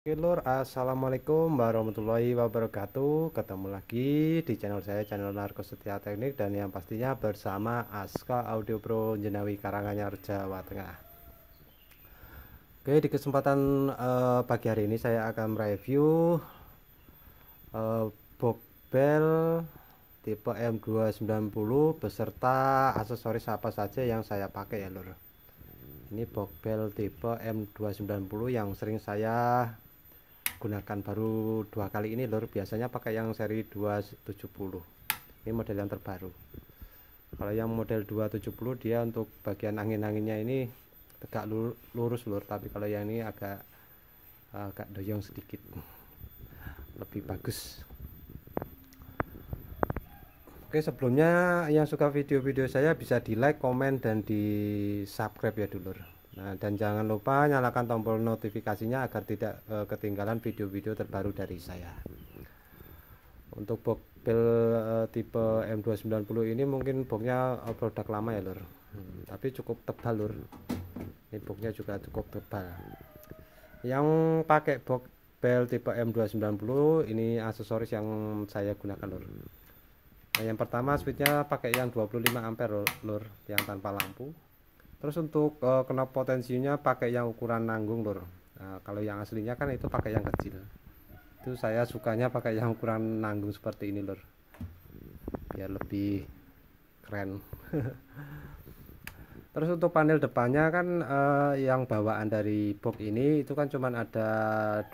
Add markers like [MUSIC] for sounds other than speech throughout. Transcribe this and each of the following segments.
Oke lor, assalamualaikum warahmatullahi wabarakatuh. Ketemu lagi di channel saya, channel Narko Setia Teknik dan yang pastinya bersama Aska Audio Pro Jenawi Karanganyar Jawa Tengah. Oke di kesempatan uh, pagi hari ini saya akan mereview uh, eh, box bell tipe M290 beserta aksesoris apa saja yang saya pakai ya lor. Ini box tipe M290 yang sering saya gunakan baru dua kali ini lur biasanya pakai yang seri 270 ini model yang terbaru kalau yang model 270 dia untuk bagian angin-anginnya ini tegak lurus lur tapi kalau yang ini agak eh, agak doyong sedikit lebih bagus Oke sebelumnya yang suka video-video saya bisa di like, komen, dan di subscribe ya dulur Nah, dan jangan lupa nyalakan tombol notifikasinya agar tidak e, ketinggalan video-video terbaru dari saya. Untuk pil e, eh, tipe M290 ini mungkin boxnya eh, produk lama ya, Lur. Hmm, tapi cukup tebal, Lur. Ini boxnya juga cukup tebal. Yang pakai box bel tipe M290 ini aksesoris yang saya gunakan, Lur. Nah, yang pertama switchnya pakai yang 25 ampere, Lur, yang tanpa lampu. Terus untuk uh, kena potensinya pakai yang ukuran nanggung lor. Nah, kalau yang aslinya kan itu pakai yang kecil. Itu saya sukanya pakai yang ukuran nanggung seperti ini lor. Biar lebih keren. [LAUGHS] Terus untuk panel depannya kan eh, yang bawaan dari box ini itu kan cuma ada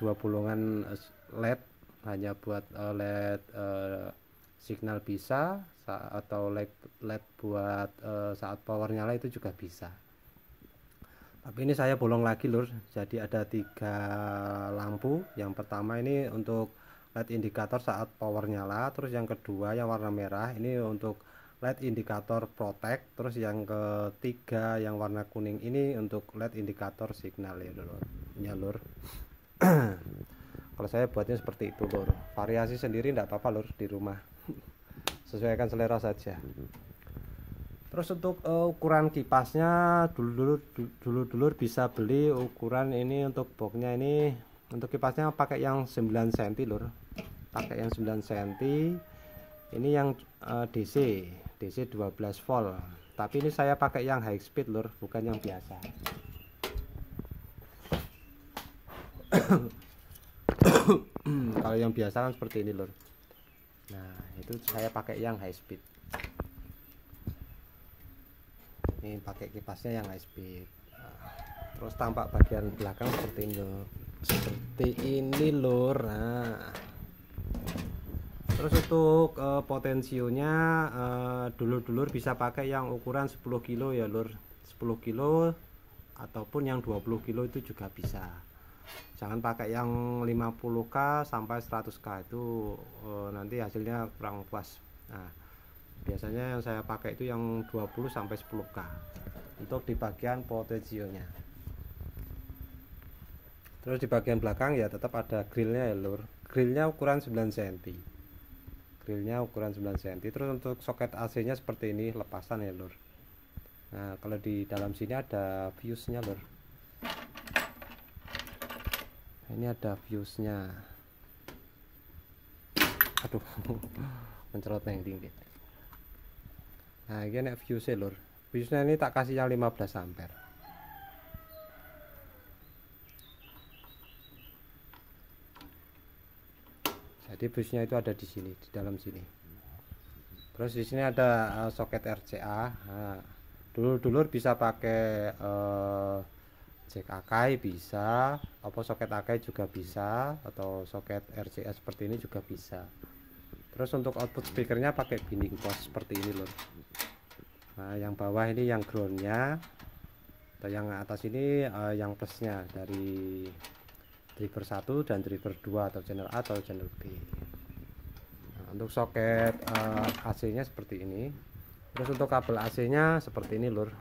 dua bulungan eh, LED hanya buat LED signal bisa atau LED, LED buat uh, saat power nyala itu juga bisa tapi ini saya bolong lagi lur jadi ada tiga lampu yang pertama ini untuk LED indikator saat power nyala terus yang kedua yang warna merah ini untuk LED indikator protect terus yang ketiga yang warna kuning ini untuk LED indikator signal ya lur, ya lur. [CLEARS THROAT] kalau saya buatnya seperti itu lur variasi sendiri tidak apa-apa lur di rumah [LAUGHS] sesuaikan selera saja terus untuk uh, ukuran kipasnya dulu dulu dulu dulu bisa beli ukuran ini untuk boxnya ini untuk kipasnya pakai yang 9 cm lur pakai yang 9 cm ini yang uh, DC DC 12 volt tapi ini saya pakai yang high speed lur bukan yang biasa [COUGHS] [COUGHS] Hmm, kalau yang biasa kan seperti ini lor nah itu saya pakai yang high speed ini pakai kipasnya yang high speed terus tampak bagian belakang seperti ini lor seperti ini lor nah terus untuk uh, eh, potensionya eh, dulur-dulur bisa pakai yang ukuran 10 kilo ya lur 10 kilo ataupun yang 20 kilo itu juga bisa jangan pakai yang 50k sampai 100k itu uh, nanti hasilnya kurang puas nah biasanya yang saya pakai itu yang 20 sampai 10k untuk di bagian potensinya terus di bagian belakang ya tetap ada grillnya ya lur grillnya ukuran 9 cm grillnya ukuran 9 cm terus untuk soket AC nya seperti ini lepasan ya lur nah kalau di dalam sini ada fuse nya lur ini ada fuse-nya aduh [LAUGHS] mencerot yang tinggi nah ini ada fuse lur fuse-nya ini tak kasih yang 15 ampere jadi busnya itu ada di sini di dalam sini terus di sini ada uh, soket RCA nah, dulur-dulur bisa pakai uh, jack akai bisa apa soket akai juga bisa atau soket RCS seperti ini juga bisa terus untuk output speakernya pakai binding pos seperti ini loh nah yang bawah ini yang groundnya atau yang atas ini uh, yang plusnya dari driver 1 dan driver 2 atau channel A atau channel B nah, untuk soket uh, eh, AC nya seperti ini terus untuk kabel AC nya seperti ini lur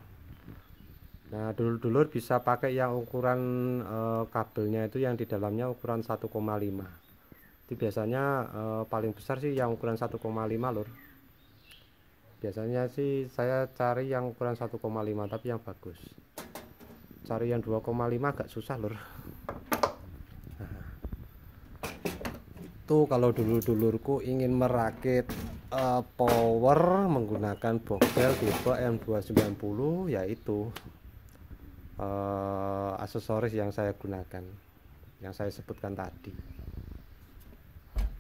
Nah, dulur-dulur bisa pakai yang ukuran e, kabelnya itu yang di dalamnya ukuran 1,5. Itu biasanya e, paling besar sih yang ukuran 1,5 lur. Biasanya sih saya cari yang ukuran 1,5 tapi yang bagus. Cari yang 2,5 agak susah lur. Itu Tuh kalau dulur-dulurku ingin merakit e, power menggunakan bokel tipe M290 yaitu uh, aksesoris yang saya gunakan yang saya sebutkan tadi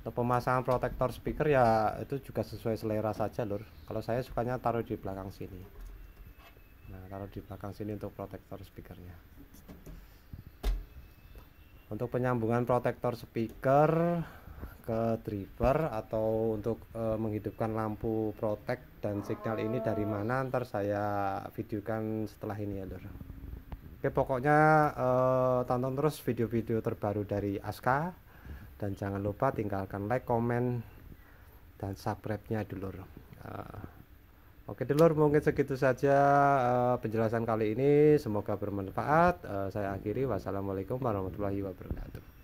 untuk pemasangan protektor speaker ya itu juga sesuai selera saja lur kalau saya sukanya taruh di belakang sini nah taruh di belakang sini untuk protektor speakernya untuk penyambungan protektor speaker ke driver atau untuk e, menghidupkan lampu protek dan signal ini dari mana ntar saya videokan setelah ini ya lur Oke, pokoknya uh, tonton terus video-video terbaru dari Aska dan jangan lupa tinggalkan like, komen dan subscribe-nya dulu. Uh, eh, oke dulur, mungkin segitu saja uh, penjelasan kali ini. Semoga bermanfaat. Uh, saya akhiri. Wassalamualaikum warahmatullahi wabarakatuh.